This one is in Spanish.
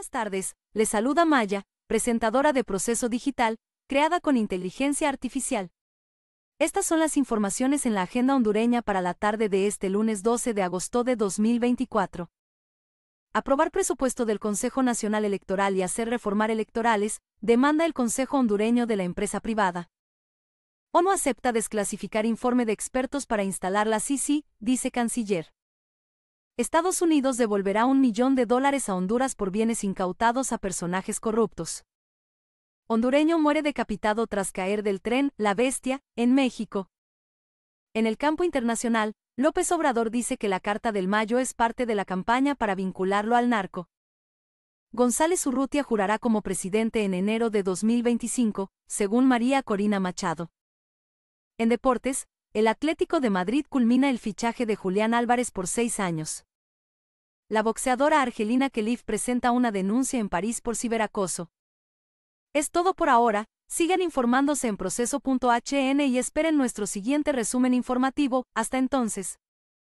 Buenas tardes, les saluda Maya, presentadora de Proceso Digital, creada con inteligencia artificial. Estas son las informaciones en la agenda hondureña para la tarde de este lunes 12 de agosto de 2024. Aprobar presupuesto del Consejo Nacional Electoral y hacer reformar electorales, demanda el Consejo hondureño de la empresa privada. ONU acepta desclasificar informe de expertos para instalar la CICI, dice Canciller. Estados Unidos devolverá un millón de dólares a Honduras por bienes incautados a personajes corruptos. Hondureño muere decapitado tras caer del tren La Bestia, en México. En el campo internacional, López Obrador dice que la Carta del Mayo es parte de la campaña para vincularlo al narco. González Urrutia jurará como presidente en enero de 2025, según María Corina Machado. En deportes, el Atlético de Madrid culmina el fichaje de Julián Álvarez por seis años la boxeadora argelina Kelif presenta una denuncia en París por ciberacoso. Es todo por ahora, sigan informándose en proceso.hn y esperen nuestro siguiente resumen informativo, hasta entonces.